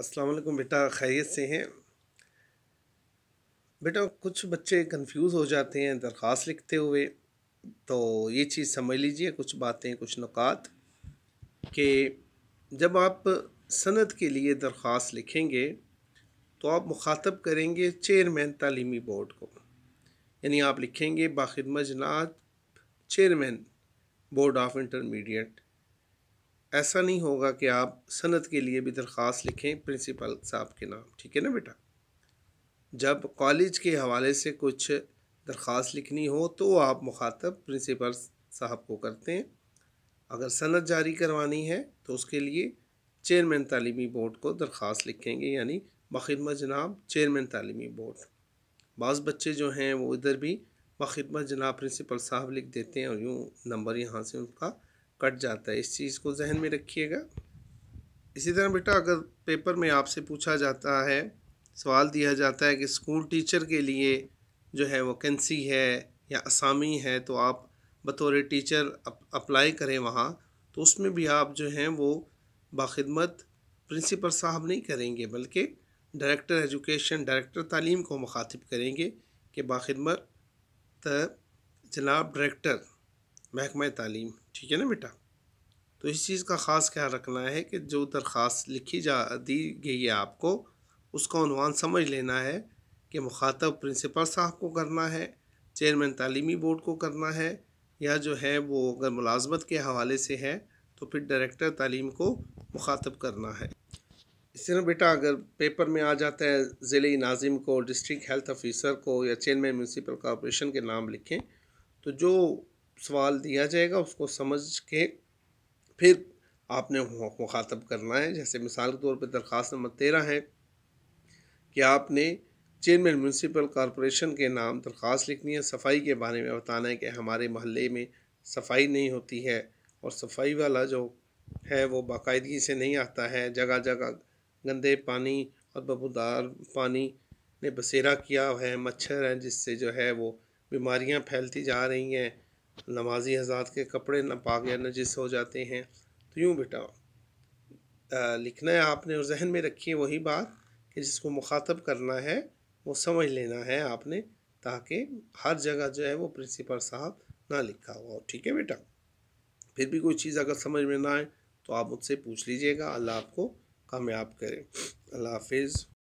अस्सलाम वालेकुम बेटा खैरियत से हैं बेटा कुछ बच्चे कंफ्यूज हो जाते हैं दरख्वास्त लिखते हुए तो ये चीज़ समझ लीजिए कुछ बातें कुछ नुकात कि जब आप सनद के लिए दरख्वास्त लिखेंगे तो आप मुखातब करेंगे चेयरमैन तालीमी बोर्ड को यानी आप लिखेंगे बाखिदमा जनाब चेयरमैन बोर्ड ऑफ इंटरमीडिएट ऐसा नहीं होगा कि आप सनत के लिए भी दरख्वास्त लिखें प्रिंसिपल साहब के नाम ठीक है ना बेटा जब कॉलेज के हवाले से कुछ दरख्वास्त लिखनी हो तो आप मुखातब प्रिंसिपल साहब को करते हैं अगर सनत जारी करवानी है तो उसके लिए चेयरमैन तालीमी बोर्ड को दरख्वास लिखेंगे यानी बखिदमा जनाब चेयरमैन तालीमी बोर्ड बाज़ बच्चे जो हैं वो इधर भी बखिदमा जनाब प्रिंसिपल साहब लिख देते हैं और यूँ नंबर यहाँ से उनका कट जाता है इस चीज़ को जहन में रखिएगा इसी तरह बेटा अगर पेपर में आपसे पूछा जाता है सवाल दिया जाता है कि स्कूल टीचर के लिए जो है वैकेंसी है या असामी है तो आप बतौर टीचर अप, अप्लाई करें वहाँ तो उसमें भी आप जो हैं वो बाखिदमत प्रिंसिपल साहब नहीं करेंगे बल्कि डायरेक्टर एजुकेशन डायरेक्टर तालीम को मुखातिब करेंगे कि बाख़िदमत जनाब डायरेक्टर महकमा तालीम ठीक है ना बेटा तो इस चीज़ का ख़ास ख्याल रखना है कि जो दरख्वास्त लिखी जा दी गई है आपको उसका उनवान समझ लेना है कि मुखातब प्रिंसिपल साहब को करना है चेयरमैन तालीमी बोर्ड को करना है या जो है वो अगर मुलाजमत के हवाले से है तो फिर डायरेक्टर तालीम को मुखातब करना है इसी तरह बेटा अगर पेपर में आ जाता है ज़िले नाजिम को डिस्ट्रिक्ट हेल्थ ऑफिसर को या चेयरमैन म्यूनसिपल कॉरपोरेशन के नाम लिखें तो जो सवाल दिया जाएगा उसको समझ के फिर आपने मुखातब करना है जैसे मिसाल के तौर पर दरख्वास्त नंबर तेरह है कि आपने चेयरमैन म्यूनसिपल कॉरपोरेशन के नाम दरख्वास्त लिखनी है सफाई के बारे में बताना है कि हमारे महल्ले में सफाई नहीं होती है और सफाई वाला जो है वो बाकायदगी से नहीं आता है जगह जगह गंदे पानी और बबूदार पानी ने बसेरा किया है मच्छर हैं जिससे जो है वो बीमारियां फैलती जा रही हैं नमाजी हज़ार के कपड़े ना पाक या नजिस हो जाते हैं तो यूँ बेटा लिखना है आपने और जहन में रखिए वही बात कि जिसको मुखातब करना है वो समझ लेना है आपने ताकि हर जगह जो है वो प्रिंसिपल साहब ना लिखा हुआ हो ठीक है बेटा फिर भी कोई चीज़ अगर समझ में ना आए तो आप मुझसे पूछ लीजिएगा अल्लाह आपको कामयाब करें अल्लाह हाफिज़